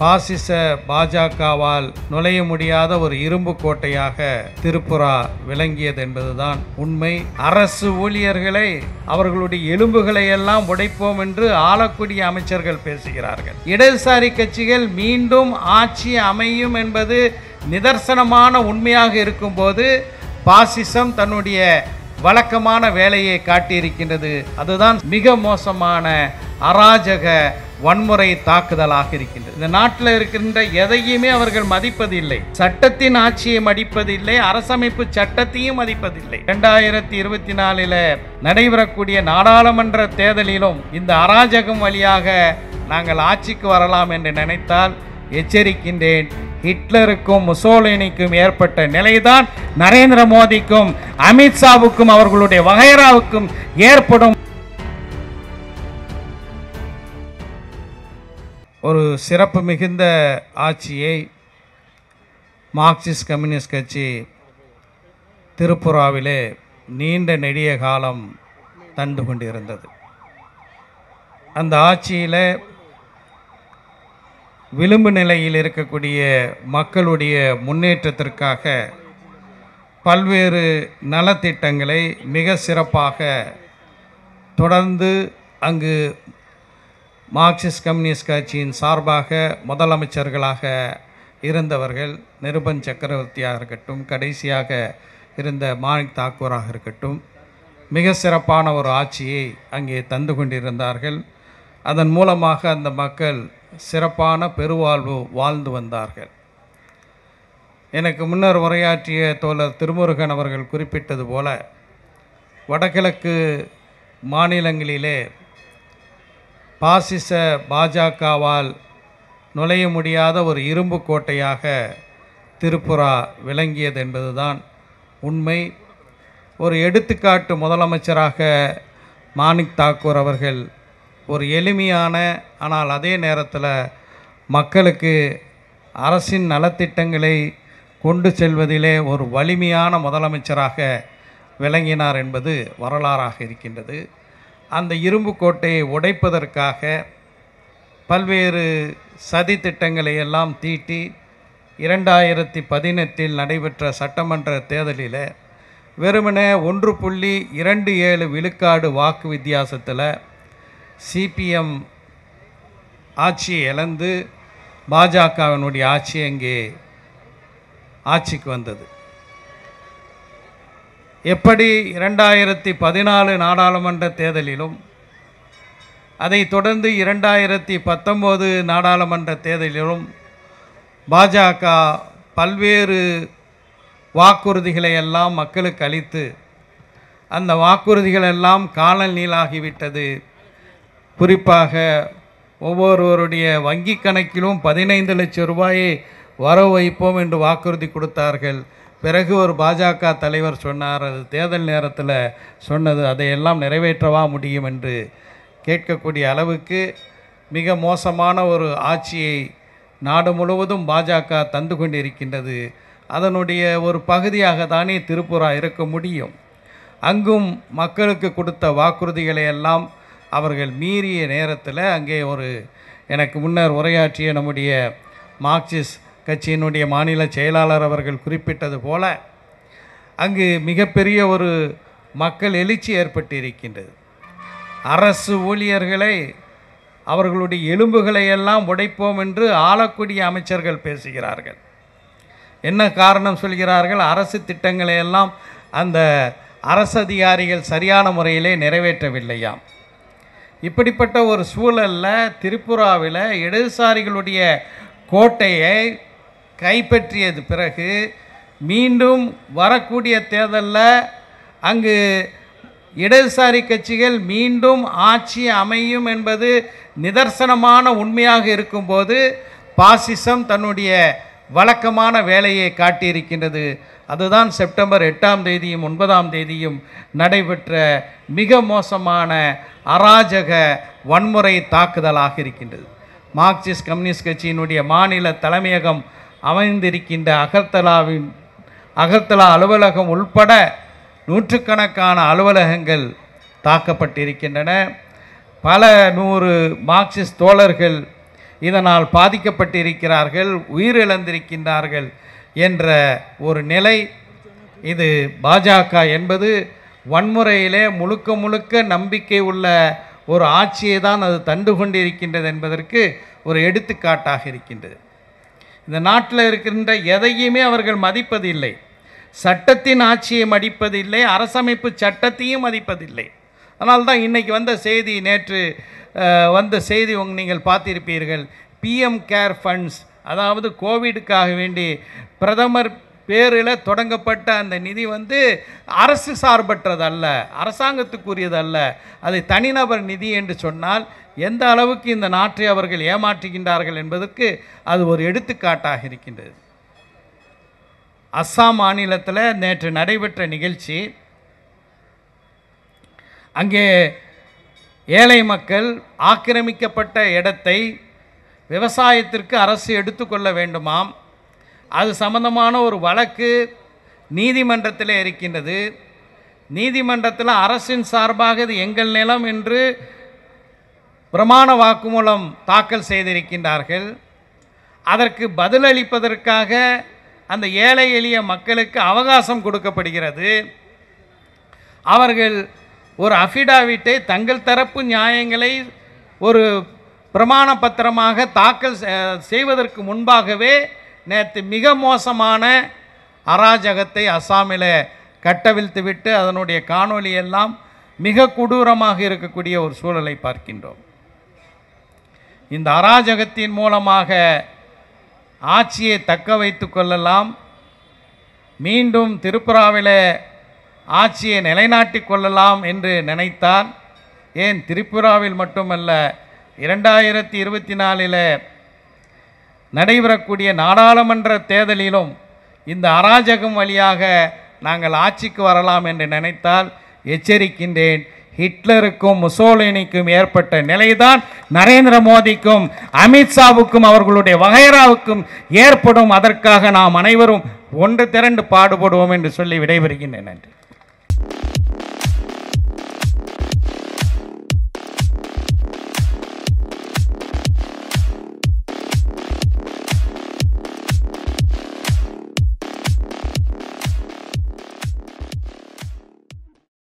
பாசிச பாஜகவால் நுழைய முடியாத ஒரு இரும்பு கோட்டையாக திருப்புரா விளங்கியது என்பதுதான் உண்மை அரசு ஊழியர்களை அவர்களுடைய எலும்புகளை எல்லாம் உடைப்போம் என்று ஆளக்கூடிய அமைச்சர்கள் பேசுகிறார்கள் இடதுசாரி கட்சிகள் மீண்டும் ஆட்சி அமையும் என்பது நிதர்சனமான உண்மையாக இருக்கும்போது பாசிசம் தன்னுடைய வழக்கமான வேலையை காட்டியிருக்கின்றது அதுதான் மிக மோசமான அராஜக வன்முறை தாக்குதலாக இருக்கின்றது இந்த நாட்டில் இருக்கின்ற எதையுமே அவர்கள் மதிப்பதில்லை சட்டத்தின் ஆட்சியை மதிப்பதில்லை அரசமைப்பு சட்டத்தையும் மதிப்பதில்லை இரண்டாயிரத்தி இருபத்தி நாலில் நடைபெறக்கூடிய நாடாளுமன்ற தேர்தலிலும் இந்த அராஜகம் வழியாக நாங்கள் ஆட்சிக்கு வரலாம் என்று நினைத்தால் எச்சரிக்கின்றேன் ஹிட்லருக்கும் முசோலினிக்கும் ஏற்பட்ட நிலைதான் நரேந்திர மோடிக்கும் அமித்ஷாவுக்கும் அவர்களுடைய வகைராவுக்கும் ஏற்படும் ஒரு சிறப்பு மிகுந்த ஆட்சியை மார்க்சிஸ்ட் கம்யூனிஸ்ட் கட்சி திருப்புராவிலே நீண்ட நெடிய காலம் தந்து கொண்டிருந்தது அந்த ஆட்சியில் விளிம்பு நிலையில் இருக்கக்கூடிய மக்களுடைய முன்னேற்றத்திற்காக பல்வேறு நலத்திட்டங்களை மிக சிறப்பாக தொடர்ந்து அங்கு மார்க்சிஸ்ட் கம்யூனிஸ்ட் கட்சியின் சார்பாக முதலமைச்சர்களாக இருந்தவர்கள் நிருபன் சக்கரவர்த்தியாக இருக்கட்டும் கடைசியாக இருந்த மாணிக் தாக்கூராக இருக்கட்டும் மிக சிறப்பான ஒரு ஆட்சியை அங்கே தந்து கொண்டிருந்தார்கள் அதன் மூலமாக அந்த மக்கள் சிறப்பான பெருவாழ்வு வாழ்ந்து வந்தார்கள் எனக்கு முன்னர் உரையாற்றிய தோழர் திருமுருகன் அவர்கள் குறிப்பிட்டது போல வடகிழக்கு மாநிலங்களிலே பாசிச பாஜகவால் நுழைய முடியாத ஒரு இரும்பு கோட்டையாக திருப்புரா விளங்கியது என்பதுதான் உண்மை ஒரு எடுத்துக்காட்டு முதலமைச்சராக மாணிக் தாக்கூர் அவர்கள் ஒரு எளிமையான ஆனால் அதே நேரத்தில் மக்களுக்கு அரசின் நலத்திட்டங்களை கொண்டு செல்வதிலே ஒரு வலிமையான முதலமைச்சராக விளங்கினார் என்பது வரலாறாக இருக்கின்றது அந்த இரும்பு கோட்டையை உடைப்பதற்காக பல்வேறு சதி திட்டங்களை எல்லாம் தீட்டி இரண்டாயிரத்தி பதினெட்டில் நடைபெற்ற சட்டமன்ற தேர்தலில் வெறுமனே ஒன்று புள்ளி இரண்டு ஏழு விழுக்காடு வாக்கு வித்தியாசத்தில் சிபிஎம் ஆட்சி இழந்து பாஜகவினுடைய ஆட்சி அங்கே ஆட்சிக்கு வந்தது எப்படி இரண்டாயிரத்தி பதினாலு நாடாளுமன்ற தேர்தலிலும் அதை தொடர்ந்து இரண்டாயிரத்தி பத்தொம்போது நாடாளுமன்ற தேர்தலிலும் பாஜக பல்வேறு வாக்குறுதிகளை எல்லாம் மக்களுக்கு அளித்து அந்த வாக்குறுதிகள் எல்லாம் காணல் நீளாகிவிட்டது குறிப்பாக ஒவ்வொருவருடைய வங்கி கணக்கிலும் பதினைந்து லட்சம் ரூபாயை வர வைப்போம் என்று வாக்குறுதி கொடுத்தார்கள் பிறகு ஒரு பாஜக தலைவர் சொன்னார் அது தேர்தல் நேரத்தில் சொன்னது அதையெல்லாம் நிறைவேற்றவா முடியும் என்று கேட்கக்கூடிய அளவுக்கு மிக மோசமான ஒரு ஆட்சியை நாடு முழுவதும் பாஜக தந்து கொண்டிருக்கின்றது அதனுடைய ஒரு பகுதியாக தானே திருப்புரா இருக்க முடியும் அங்கும் மக்களுக்கு கொடுத்த வாக்குறுதிகளை எல்லாம் அவர்கள் மீறிய நேரத்தில் அங்கே ஒரு எனக்கு முன்னர் உரையாற்றிய நம்முடைய மார்க்சிஸ்ட் கட்சியினுடைய மாநில செயலாளர் அவர்கள் குறிப்பிட்டது போல அங்கு மிகப்பெரிய ஒரு மக்கள் எழுச்சி ஏற்பட்டிருக்கின்றது அரசு ஊழியர்களை அவர்களுடைய எலும்புகளை எல்லாம் உடைப்போம் என்று ஆளக்கூடிய அமைச்சர்கள் பேசுகிறார்கள் என்ன காரணம் சொல்கிறார்கள் அரசு திட்டங்களை எல்லாம் அந்த அரசு அதிகாரிகள் சரியான முறையிலே நிறைவேற்றவில்லையாம் இப்படிப்பட்ட ஒரு சூழலில் திரிபுராவில் இடதுசாரிகளுடைய கோட்டையை கைப்பற்றியது பிறகு மீண்டும் வரக்கூடிய தேர்தலில் அங்கு இடதுசாரி கட்சிகள் மீண்டும் ஆட்சி அமையும் என்பது நிதர்சனமான உண்மையாக இருக்கும்போது பாசிசம் தன்னுடைய வழக்கமான வேலையை காட்டியிருக்கின்றது அதுதான் செப்டம்பர் எட்டாம் தேதியும் ஒன்பதாம் தேதியும் நடைபெற்ற மிக மோசமான அராஜக வன்முறை தாக்குதலாக இருக்கின்றது மார்க்சிஸ்ட் கம்யூனிஸ்ட் கட்சியினுடைய மாநில தலைமையகம் அமைந்திருக்கின்ற அகர்த்தலாவின் அகர்த்தலா அலுவலகம் உள்பட நூற்றுக்கணக்கான அலுவலகங்கள் தாக்கப்பட்டிருக்கின்றன பல நூறு மார்க்சிஸ்ட் தோழர்கள் இதனால் பாதிக்கப்பட்டிருக்கிறார்கள் உயிரிழந்திருக்கின்றார்கள் என்ற ஒரு நிலை இது பாஜக என்பது வன்முறையிலே முழுக்க முழுக்க நம்பிக்கை உள்ள ஒரு ஆட்சியை தான் அது தண்டு கொண்டிருக்கின்றது என்பதற்கு ஒரு எடுத்துக்காட்டாக இருக்கின்றது இந்த நாட்டில் இருக்கின்ற எதையுமே அவர்கள் மதிப்பதில்லை சட்டத்தின் ஆட்சியை மதிப்பதில்லை அரசமைப்பு சட்டத்தையும் மதிப்பதில்லை அதனால் தான் இன்றைக்கி வந்த செய்தி நேற்று வந்த செய்தி உங் நீங்கள் பார்த்திருப்பீர்கள் பிஎம் கேர் ஃபண்ட்ஸ் அதாவது கோவிடுக்காக வேண்டி பிரதமர் பேரில் தொடங்கப்பட்ட அந்த நிதி வந்து அரசு சார்பற்றதல்ல அரசாங்கத்துக்குரியதல்ல அது தனிநபர் நிதி என்று சொன்னால் எந்த அளவுக்கு இந்த நாட்டை அவர்கள் ஏமாற்றுகின்றார்கள் என்பதற்கு அது ஒரு எடுத்துக்காட்டாக இருக்கின்றது அஸ்ஸாம் மாநிலத்தில் நேற்று நடைபெற்ற நிகழ்ச்சி அங்கே ஏழை மக்கள் ஆக்கிரமிக்கப்பட்ட இடத்தை விவசாயத்திற்கு அரசு எடுத்துக்கொள்ள வேண்டுமாம் அது சம்பந்தமான ஒரு வழக்கு நீதிமன்றத்தில் இருக்கின்றது நீதிமன்றத்தில் அரசின் சார்பாக இது எங்கள் நிலம் என்று பிரமாண வாக்குமூலம் தாக்கல் செய்திருக்கின்றார்கள் அதற்கு பதிலளிப்பதற்காக அந்த ஏழை எளிய மக்களுக்கு அவகாசம் கொடுக்கப்படுகிறது அவர்கள் ஒரு அஃபிடாவிட்டை தங்கள் தரப்பு நியாயங்களை ஒரு பிரமாண பத்திரமாக தாக்கல் செய்வதற்கு முன்பாகவே நேற்று மிக மோசமான அராஜகத்தை அசாமில் கட்டவிழ்த்து விட்டு அதனுடைய காணொலி எல்லாம் மிக கொடூரமாக இருக்கக்கூடிய ஒரு சூழலை பார்க்கின்றோம் இந்த அராஜகத்தின் மூலமாக ஆட்சியை தக்க வைத்து கொள்ளலாம் மீண்டும் திருப்புறாவில் ஆட்சியை நிலைநாட்டி கொள்ளலாம் என்று நினைத்தான் ஏன் திரிபுராவில் மட்டுமல்ல இரண்டாயிரத்தி இருபத்தி நாலில் நடைபெறக்கூடிய நாடாளுமன்ற தேர்தலிலும் இந்த அராஜகம் வழியாக நாங்கள் ஆட்சிக்கு வரலாம் என்று நினைத்தால் எச்சரிக்கின்றேன் ஹிட்லருக்கும் முசோலினிக்கும் ஏற்பட்ட நிலைதான் நரேந்திர மோடிக்கும் அமித்ஷாவுக்கும் அவர்களுடைய வகைராவுக்கும் ஏற்படும் அதற்காக நாம் அனைவரும் ஒன்று திரண்டு பாடுபடுவோம் என்று சொல்லி விடைபெறுகின்றேன் நன்றி